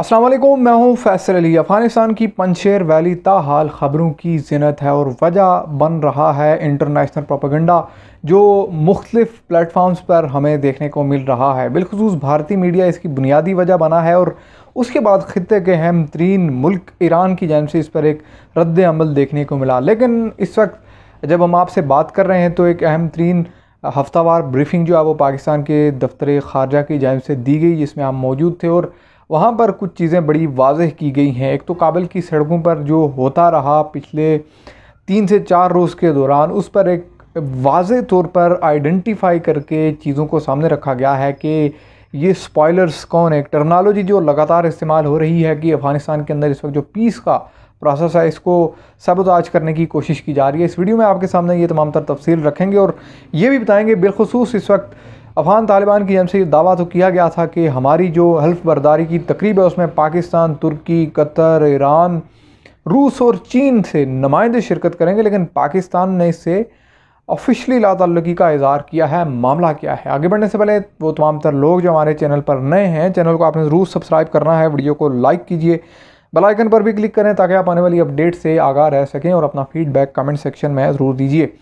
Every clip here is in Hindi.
असलम मैं हूं फैसल अली अफ़गानिस्तान की पंशेर वैली ताहाल ख़बरों की जिनत है और वजह बन रहा है इंटरनेशनल प्रोपागंडा जो मुख्तफ़ प्लेटफॉर्म्स पर हमें देखने को मिल रहा है बिलखसूस भारतीय मीडिया इसकी बुनियादी वजह बना है और उसके बाद ख़त्े के अहम तरीन मुल्क ईरान की जानब से इस पर एक रद्द अमल देखने को मिला लेकिन इस वक्त जब हम आपसे बात कर रहे हैं तो एक अहम तरीन हफ्तावार ब्रीफिंग जो है वो पाकिस्तान के दफ्तर ख़ारजा की जानब से दी गई जिसमें आप मौजूद थे और वहाँ पर कुछ चीज़ें बड़ी वाज की गई हैं एक तो काबिल की सड़कों पर जो होता रहा पिछले तीन से चार रोज़ के दौरान उस पर एक वाज तौर पर आइडेंटिफाई करके चीज़ों को सामने रखा गया है कि ये स्पॉयलर्स कौन है टर्मनोलॉजी जो लगातार इस्तेमाल हो रही है कि अफ़गानिस्तान के अंदर इस वक्त जो पीस का प्रोसेस है इसको सबोताज करने की कोशिश की जा रही है इस वीडियो में आपके सामने ये तमाम तर तफसील रखेंगे और ये भी बताएंगे बिलखसूस इस वक्त अफगान तालिबान की जमसे से दावा तो किया गया था कि हमारी जो हल्फ बर्दारी की तकरीब है उसमें पाकिस्तान तुर्की कतर ईरान रूस और चीन से नुमाइंदे शिरकत करेंगे लेकिन पाकिस्तान ने इससे ऑफिशली लातल्लुकी का इजहार किया है मामला क्या है आगे बढ़ने से पहले वो तमाम तर लोग जो हमारे चैनल पर नए हैं चैनल को आपने ज़रूर सब्सक्राइब करना है वीडियो को लाइक कीजिए बेल आइकन पर भी क्लिक करें ताकि आप आने वाली अपडेट से आगाह रह सकें और अपना फीडबैक कमेंट सेक्शन में ज़रूर दीजिए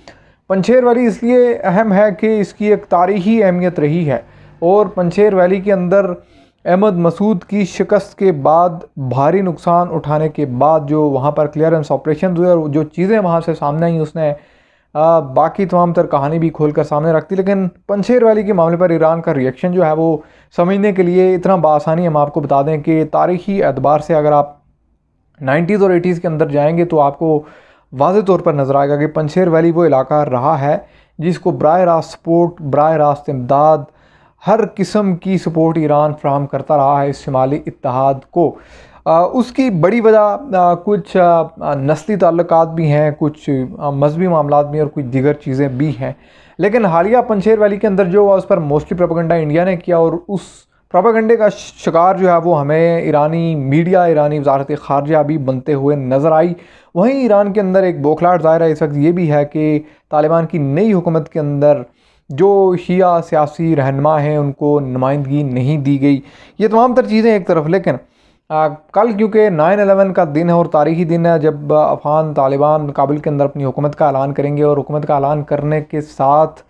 पंछेर वैली इसलिए अहम है कि इसकी एक तारीखी अहमियत रही है और पंछेर वैली के अंदर अहमद मसूद की शिकस्त के बाद भारी नुकसान उठाने के बाद जो वहाँ पर क्लियरेंस ऑपरेशन हुए और जो चीज़ें वहाँ से सामने आई उसने बाकी तमाम तर कहानी भी खोल कर सामने रखती लेकिन पंचेर वैली के मामले पर ईरान का रिएक्शन जो है वो समझने के लिए इतना बासानी हम आपको बता दें कि तारीखी एतबार से अगर आप नाइन्टीज़ और एटीज़ के अंदर जाएंगे तो आपको वाज तौर पर नज़र आएगा कि पंशेर वैली वो इलाका रहा है जिसको बर रास्त सपोर्ट बर रास्त इमदाद हर किस्म की सपोर्ट ईरान फ्राहम करता रहा है इस शमाली इतिहाद को आ, उसकी बड़ी वजह कुछ नस्ली ताल्लुक भी हैं कुछ मजहबी मामला भी और कुछ दीगर चीज़ें भी हैं लेकिन हालिया पंशेर वैली के अंदर जो हुआ उस पर मोस्टली प्रोपोगंडा इंडिया ने किया और उस प्रापागंडे का शिकार जो है वो हमें ईरानी मीडिया ईरानी वजारत खारजा भी बनते हुए नज़र आई वहीं ईरान के अंदर एक बौखलाहट ज़ाहिर है इस वक्त ये भी है कि तालिबान की नई हुकूमत के अंदर जो शिया सियासी रहनमा हैं उनको नुमाइंदगी नहीं दी गई ये तमाम तर चीज़ें एक तरफ लेकिन आ, कल क्योंकि नाइन अलेवन का दिन है और तारीखी दिन है जब अफगान तालिबान काबिल के अंदर अपनी हुकूमत का ऐलान करेंगे और हुकूमत का ऐलान करने के साथ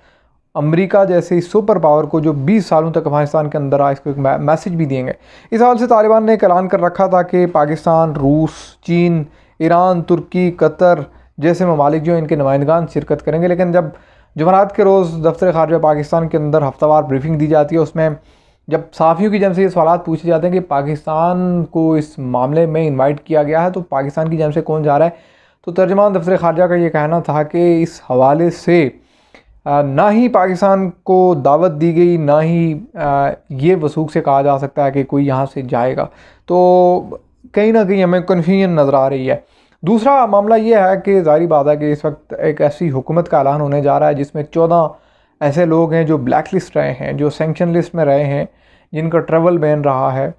अमेरिका जैसे सुपर पावर को जो 20 सालों तक अफगानिस्तान के अंदर आए इसको एक मैसेज भी देंगे इस हाल से तालिबान ने एक ऐलान कर रखा था कि पाकिस्तान रूस चीन ईरान तुर्की कतर जैसे ममालिक जो इनके नुमाइंदान शिरकत करेंगे लेकिन जब जमरात के रोज़ दफ्तर खारजा पाकिस्तान के अंदर हफ्तावार ब्रीफिंग दी जाती है उसमें जब साफ़ियों की जम से ये सवाल पूछे जाते हैं कि पाकिस्तान को इस मामले में इन्वाइट किया गया है तो पाकिस्तान की जम से कौन जा रहा है तो तर्जमान दफ्तर खारजा का ये कहना था कि इस हवाले से ना ही पाकिस्तान को दावत दी गई ना ही ये वसूख से कहा जा सकता है कि कोई यहाँ से जाएगा तो कहीं ना कहीं हमें कन्फ्यूजन नज़र आ रही है दूसरा मामला ये है कि जारी बात है कि इस वक्त एक ऐसी हुकूमत का ऐलान होने जा रहा है जिसमें चौदह ऐसे लोग हैं जो ब्लैक लिस्ट रहे हैं जो सेंक्शन लिस्ट में रहे हैं जिनका ट्रेवल बैन रहा है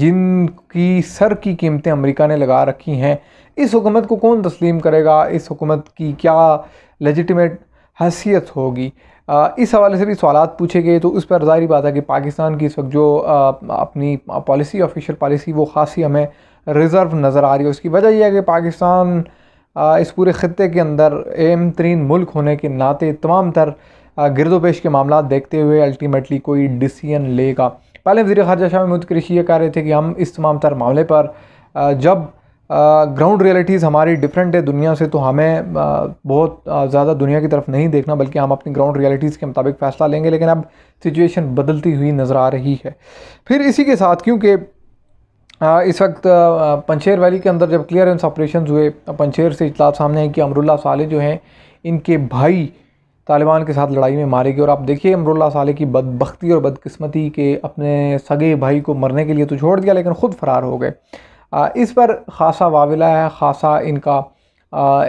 जिनकी सर की कीमतें अमेरिका ने लगा रखी हैं इस हुकूमत को कौन तस्लीम करेगा इस हुकूमत की क्या लेजिटिमेट हैसियत होगी इस हवाले से भी सवाल पूछे गए तो उस पर ज़ाहरी बात है कि पाकिस्तान की इस वक्त जो अपनी पॉलिसी ऑफिशियल पॉलिसी वो खासी हमें रिज़र्व नज़र आ रही है उसकी वजह यह है कि पाकिस्तान इस पूरे ख़त्े के अंदर एम तरीन मुल्क होने के नाते तमाम तर गिरदोपेश के मामला देखते हुए अल्टीमेटली कोई डिसीजन लेगा पहले वजी खारजा शाह महमूद कृषि ये कह रहे थे कि हम इस तमाम तर मामले पर जब ग्राउंड रियलिटीज़ हमारी डिफरेंट है दुनिया से तो हमें बहुत ज़्यादा दुनिया की तरफ नहीं देखना बल्कि हम अपनी ग्राउंड रियलिटीज़ के मुताबिक फ़ैसला लेंगे लेकिन अब सिचुएशन बदलती हुई नज़र आ रही है फिर इसी के साथ क्योंकि इस वक्त पंचेर वैली के अंदर जब क्लियरेंस ऑपरेशन हुए पंचेर से इतला सामने आई कि अमरुल्ला साले जो हैं इनके भाई तालिबान के साथ लड़ाई में मारे गए और आप देखिए अमरुल्ला साले की बदबख्ती और बदकस्मती के अपने सगे भाई को मरने के लिए तो छोड़ दिया लेकिन ख़ुद फरार हो गए इस पर ख़ासा वाविला है ख़ासा इनका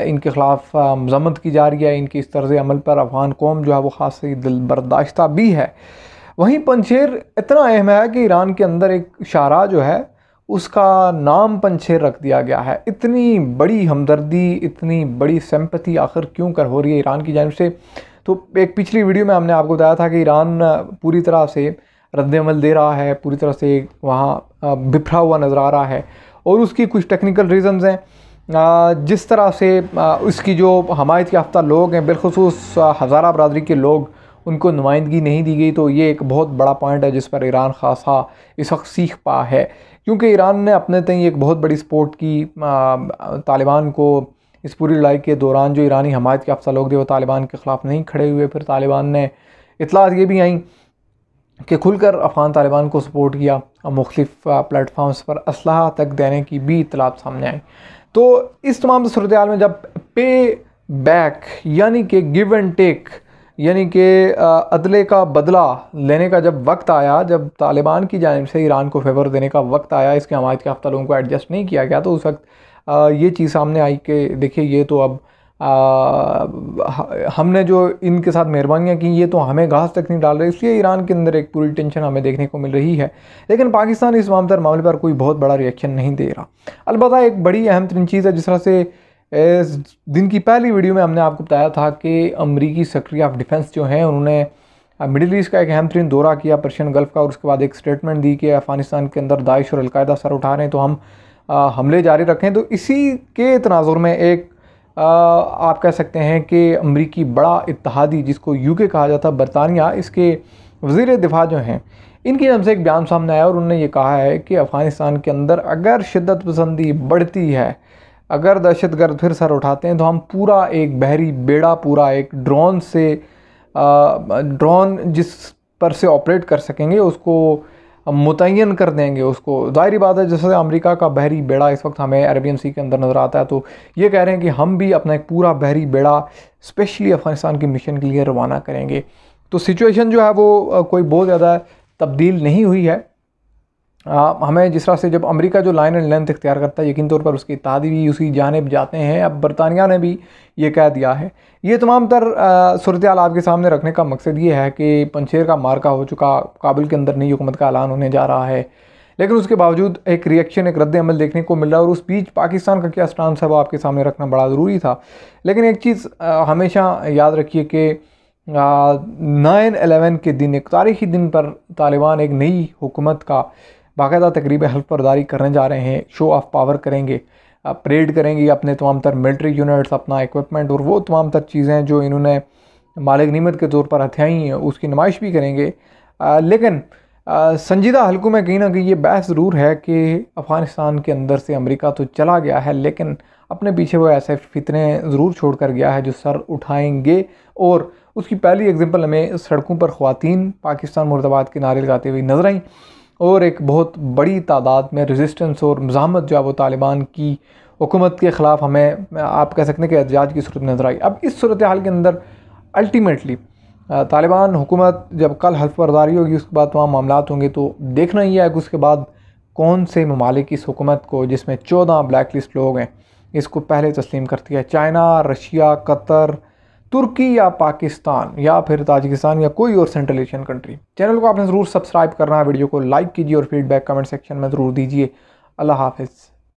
इनके ख़िलाफ़ मजम्मत की जा रही है इनकी इस तर्ज अमल पर अफ़गान कौम जो है वो खास दिल बर्दाश्त भी है वहीं पंचेर इतना अहम है कि ईरान के अंदर एक शारा जो है उसका नाम पंचेर रख दिया गया है इतनी बड़ी हमदर्दी इतनी बड़ी सम्पति आखिर क्यों कर हो रही है ईरान की जानब से तो एक पिछली वीडियो में हमने आपको बताया था कि ईरान पूरी तरह से रद्दमल दे रहा है पूरी तरह से वहाँ बिखरा हुआ नज़र आ रहा है और उसकी कुछ टेक्निकल रीज़न्स हैं जिस तरह से उसकी जो हमायत याफ्ता लोग हैं बिलखसूस हज़ारा बरदरी के लोग उनको नुमाइंदगी नहीं दी गई तो ये एक बहुत बड़ा पॉइंट है जिस पर ईरान खासा इस वक्त सीख पा है क्योंकि ईरान ने अपने तय एक बहुत बड़ी सपोर्ट की तालिबान को इस पूरी लड़ाई के दौरान जो ईरानी हमायत के अफसर लोग थे वो तालिबान के ख़िलाफ़ नहीं खड़े हुए फिर तालिबान ने इतलात ये भी आई कि खुलकर अफ़गान तालिबान को सपोर्ट किया और मुख्तफ प्लेटफॉर्म्स पर असलाह तक देने की भी इतलात सामने आई तो इस तमाम तो सूरत में जब पे बैक यानी कि गिव एंड टेक यानी कि अदले का बदला लेने का जब वक्त आया जब तालिबान की जानब से ईरान को फेवर देने का वक्त आया इसके हमारे के हफ्ता लोगों को एडजस्ट नहीं किया गया तो उस वक्त ये चीज़ सामने आई कि देखिए ये तो अब हमने जो इनके साथ मेहरबानियाँ की ये तो हमें घास तक नहीं डाल रहे इसलिए ईरान के अंदर एक पूरी टेंशन हमें देखने को मिल रही है लेकिन पाकिस्तान इस मामदार मामले पर कोई बहुत बड़ा रिएक्शन नहीं दे रहा अलबत् एक बड़ी अहम तरीन चीज़ है जिस तरह से इस दिन की पहली वीडियो में हमने आपको बताया था कि अमरीकी सेक्रेटरी ऑफ डिफेंस जो हैं उन्होंने मिडिल ईस्ट का एक अहम तरीन दौरा किया पर्शियन गल्फ़ का और उसके बाद एक स्टेटमेंट दी कि अफ़गानिस्तान के अंदर दाइश और अलकायदा सर उठा रहे हैं तो हम हमले जारी रखें तो इसी के तनाजुर में एक आप कह सकते हैं कि अमरीकी बड़ा इतिहादी जिसको यूके कहा जाता है बरतानिया इसके वजीर दिफा जो हैं इनके नाम से एक बयान सामने आया और उन्होंने ये कहा है कि अफ़गानिस्तान के अंदर अगर शिदत पसंदी बढ़ती है अगर दहशत गर्द फिर सर उठाते हैं तो हम पूरा एक बहरी बेड़ा पूरा एक ड्रोन से ड्रोन जिस पर से ऑपरेट कर सकेंगे उसको मुतन कर देंगे उसको ज़ाहिर बात है जैसे अमेरिका का बहरी बेड़ा इस वक्त हमें अरबियन सी के अंदर नज़र आता है तो ये कह रहे हैं कि हम भी अपना एक पूरा बहरी बेड़ा स्पेशली अफ़गानिस्तान के मिशन के लिए रवाना करेंगे तो सिचुएशन जो है वो कोई बहुत ज़्यादा तब्दील नहीं हुई है हमें जिस तरह से जब अमेरिका जो लाइन एंड लेंथ इख्तियार करता है यकीन तौर पर उसकी तादी भी उसी जानब जाते हैं अब बरतानिया ने भी ये कह दिया है ये तमाम तर सूरत आपके सामने रखने का मकसद ये है कि पंचेर का मार्का हो चुका काबुल के अंदर नई हुकूमत का ऐलान होने जा रहा है लेकिन उसके बावजूद एक रिएक्शन एक रद्द देखने को मिल रहा है और उस बीच पाकिस्तान का क्या स्टांस है वो आपके सामने रखना बड़ा ज़रूरी था लेकिन एक चीज़ हमेशा याद रखिए कि नाइन अलेवन के दिन एक तारीखी दिन पर तालिबान एक नई हुकूमत का बाकायदा तकरीब हल्फ बर्दारी करने जा रहे हैं शो ऑफ पावर करेंगे परेड करेंगे अपने तमाम तर मिल्ट्री यूनिट्स अपना इक्विपमेंट और वो तमाम तर चीज़ें जो इन्होंने मालिक नीमत के तौर पर हथियाई हैं उसकी नुमाइश भी करेंगे आ, लेकिन संजीदा हलकों में कहीं ना कहीं ये बहस ज़रूर है कि अफ़गानिस्तान के अंदर से अमरीका तो चला गया है लेकिन अपने पीछे वो ऐसे फितने ज़रूर छोड़ कर गया है जो सर उठाएंगे और उसकी पहली एग्ज़ाम्पल हमें सड़कों पर ख़वान पाकिस्तान मुर्दाबाद के नारे लगाते हुए नजर आई और एक बहुत बड़ी तादाद में रेजिस्टेंस और मजामत जो है वो तालिबान की हुकूमत के ख़िलाफ़ हमें आप कह सकते हैं कि एहतजाज की सूरत नज़र आई अब इस सूरत हाल के अंदर अल्टीमेटली तालिबान हुकूमत जब कल हल्फ बर्दारी होगी उसके बाद तमाम मामला होंगे तो देखना ही है कि उसके बाद कौन से ममालिक इस हुकूमत को जिसमें चौदह ब्लैक लिस्ट लोग हैं इसको पहले तस्लीम करती है चाइना रशिया कतर तुर्की या पाकिस्तान या फिर ताजिकिस्तान या कोई और सेंट्रल एशियन कंट्री चैनल को आपने ज़रूर सब्सक्राइब करना है वीडियो को लाइक कीजिए और फीडबैक कमेंट सेक्शन में ज़रूर दीजिए अल्लाह हाफिज़